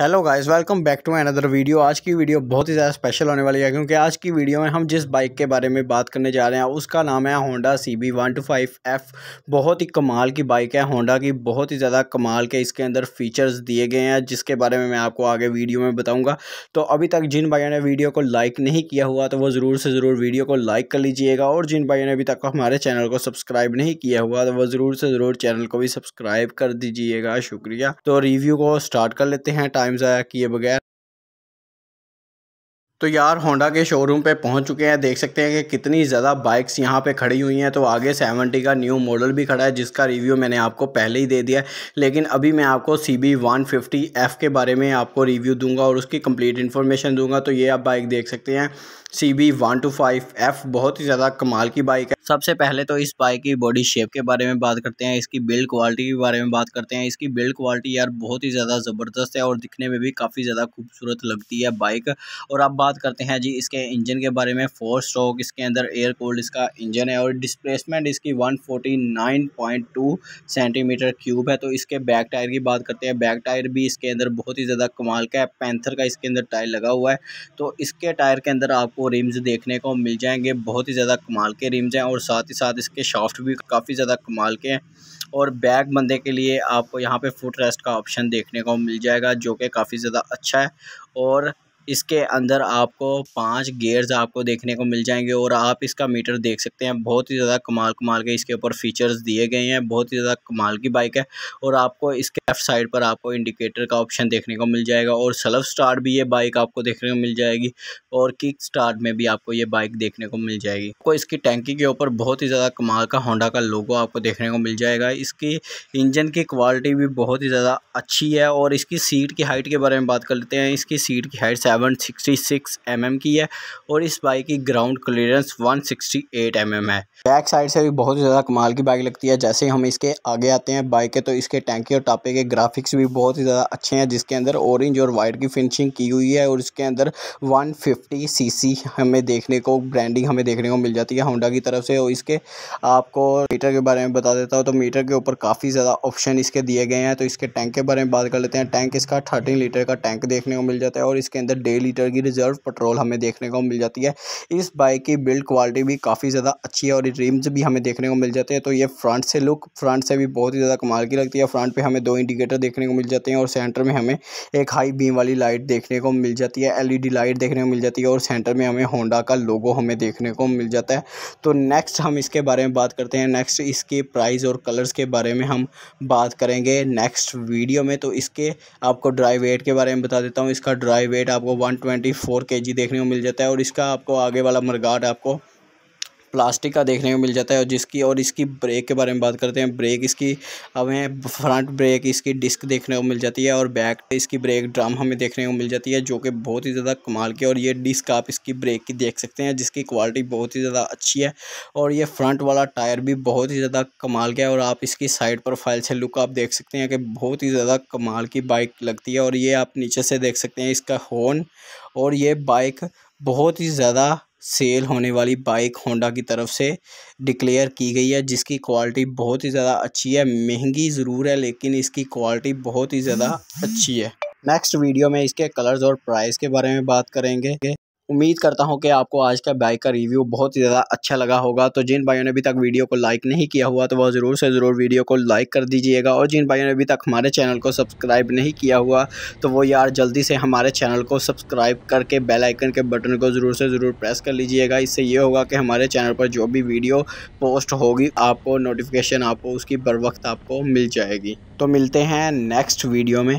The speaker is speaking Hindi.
hello guys welcome back to another video आज की वीडियो बहुत ही ज़्यादा स्पेशल होने वाली है क्योंकि आज की वीडियो में हम जिस बाइक के बारे में बात करने जा रहे हैं उसका नाम है Honda C B one two five F बहुत ही कमाल की बाइक है होंडा की बहुत ही ज़्यादा कमाल के इसके अंदर फीचर्स दिए गए हैं जिसके बारे में मैं आपको आगे वीडियो में बताऊँगा तो अभी तक जिन भाइयों ने वीडियो को लाइक नहीं किया हुआ तो वो ज़रूर से ज़रूर वीडियो को लाइक कर लीजिएगा और जिन भाइयों ने अभी तक हमारे चैनल को सब्सक्राइब नहीं किया हुआ तो वो ज़रूर से ज़रूर चैनल को भी सब्सक्राइब कर दीजिएगा शुक्रिया तो रिव्यू को स्टार्ट कर लेते हैं टाइम टाइम ज़ाया किए बगैर तो यार होंडा के शोरूम पे पहुंच चुके हैं देख सकते हैं कि कितनी ज़्यादा बाइक्स यहाँ पे खड़ी हुई हैं तो आगे सेवेंटी का न्यू मॉडल भी खड़ा है जिसका रिव्यू मैंने आपको पहले ही दे दिया लेकिन अभी मैं आपको C B one fifty F के बारे में आपको रिव्यू दूंगा और उसकी कंप्लीट इन्फॉर्मेशन दूंगा तो ये आप बाइक देख सकते हैं C B one two five F बहुत ही ज़्यादा कमाल की बाइक है सबसे पहले तो इस बाइक की बॉडी शेप के बारे में बात करते हैं इसकी बिल्ड क्वालिटी के बारे में बात करते हैं इसकी बिल्ड क्वालिटी यार बहुत ही ज़्यादा ज़बरदस्त है और दिखने में भी काफ़ी ज़्यादा खूबसूरत लगती है बाइक और अब बात करते हैं जी इसके इंजन के बारे में फोर स्ट्रोक इसके अंदर एयर कोल्ड इसका इंजन है और डिस्प्लेसमेंट इसकी वन सेंटीमीटर क्यूब है तो इसके बैक टायर की बात करते हैं बैक टायर भी इसके अंदर बहुत ही ज़्यादा कमाल का है पैंथर का इसके अंदर टायर लगा हुआ है तो इसके टायर के अंदर आपको रिम्स देखने को मिल जाएंगे बहुत ही ज़्यादा कमाल के रिम्स हैं और और साथ ही साथ इसके शाफ्ट भी काफ़ी ज़्यादा कमाल के हैं और बैग बंदे के लिए आपको यहाँ पे फुट रेस्ट का ऑप्शन देखने को मिल जाएगा जो कि काफ़ी ज़्यादा अच्छा है और इसके अंदर आपको पांच गियर्स आपको देखने को मिल जाएंगे और आप इसका मीटर देख सकते हैं बहुत ही ज़्यादा कमाल कमाल के इसके ऊपर फीचर्स दिए गए हैं बहुत ही ज़्यादा कमाल की बाइक है और आपको इसके लेफ्ट साइड पर आपको इंडिकेटर का ऑप्शन देखने को मिल जाएगा और सलफ स्टार्ट भी ये बाइक आपको देखने को मिल जाएगी और किक स्टार्ट में भी आपको ये बाइक देखने को मिल जाएगी आपको इसकी टैंकी के ऊपर बहुत ही ज़्यादा कमाल का होंडा का लोगो आपको देखने को मिल जाएगा इसकी इंजन की क्वालिटी भी बहुत ही ज़्यादा अच्छी है और इसकी सीट की हाइट के बारे में बात कर लेते हैं इसकी सीट की height seven sixty six M M की है और इस बाइक की ground clearance one sixty eight M M है बैक साइड से भी बहुत ज़्यादा कमाल की बाइक लगती है जैसे हम इसके आगे आते हैं बाइक के तो इसके टैंकी और टापे के ग्राफिक्स भी बहुत ही ज़्यादा अच्छे हैं जिसके अंदर ऑरेंज और वाइट की फिनिशिंग की हुई है और इसके अंदर 150 सी हमें देखने को ब्रांडिंग हमें देखने को मिल जाती है होंडा की तरफ से और इसके आपको मीटर के बारे में बता देता हूँ तो मीटर के ऊपर काफ़ी ज़्यादा ऑप्शन इसके दिए गए हैं तो इसके टैंक के बारे में बात कर लेते हैं टैंक इसका थर्टीन लीटर का टैंक देखने को मिल जाता है और इसके अंदर डेढ़ लीटर की रिजर्व पेट्रोल हमें देखने को मिल जाती है इस बाइक की बिल्ड क्वालिटी भी काफ़ी ज़्यादा अच्छी है और रिम्स भी हमें देखने को मिल जाते हैं तो ये फ्रंट से लुक फ्रंट से भी बहुत ही ज़्यादा कमाल की लगती है फ्रंट पर हमें दो इंडिकेटर देखने को मिल जाते हैं और सेंटर में हमें एक हाई बीम वाली लाइट देखने को मिल जाती है एलईडी लाइट देखने को मिल जाती है और सेंटर में हमें होंडा का लोगो हमें देखने को मिल जाता है तो नेक्स्ट हम इसके बारे में बात करते हैं नेक्स्ट इसके प्राइस और कलर्स के बारे में हम बात करेंगे नेक्स्ट वीडियो में तो इसके आपको ड्राई वेट के बारे में बता देता हूँ इसका ड्राई वेट आपको आपको वन ट्वेंटी फोर के जी देखने को मिल जाता है और इसका आपको आगे वाला मरगाट आपको प्लास्टिक का देखने को मिल जाता है और जिसकी और इसकी ब्रेक के बारे में बात करते हैं ब्रेक इसकी हमें फ्रंट ब्रेक इसकी डिस्क देखने को मिल जाती है और बैक इसकी ब्रेक ड्रम हमें देखने को मिल जाती है जो कि बहुत ही ज़्यादा कमाल की और ये डिस्क आप इसकी ब्रेक की देख सकते हैं जिसकी क्वालिटी बहुत ही ज़्यादा अच्छी है और ये फ्रंट वाला टायर भी बहुत ही ज़्यादा कमाल का है और आप इसकी साइड प्रोफाइल से लुक आप देख सकते हैं कि बहुत ही ज़्यादा कमाल की बाइक लगती है और ये आप नीचे से देख सकते हैं इसका हॉर्न और ये बाइक बहुत ही ज़्यादा सेल होने वाली बाइक होंडा की तरफ से डिक्लेयर की गई है जिसकी क्वालिटी बहुत ही ज़्यादा अच्छी है महंगी ज़रूर है लेकिन इसकी क्वालिटी बहुत ही ज़्यादा अच्छी है नेक्स्ट वीडियो में इसके कलर्स और प्राइस के बारे में बात करेंगे उम्मीद करता हूँ कि आपको आज का बाइक का रिव्यू बहुत ही ज़्यादा अच्छा लगा होगा तो जिन भाइयों ने अभी तक वीडियो को लाइक नहीं किया हुआ तो वह ज़रूर से ज़रूर वीडियो को लाइक कर दीजिएगा और जिन भाइयों ने अभी तक हमारे चैनल को सब्सक्राइब नहीं किया हुआ तो वो यार जल्दी से हमारे चैनल को सब्सक्राइब करके बेल आइकन के बटन को ज़रूर से ज़रूर प्रेस कर लीजिएगा इससे ये होगा कि हमारे चैनल पर जो भी वीडियो पोस्ट होगी आपको नोटिफिकेशन आपको उसकी बर वक्त आपको मिल जाएगी तो मिलते हैं नेक्स्ट वीडियो में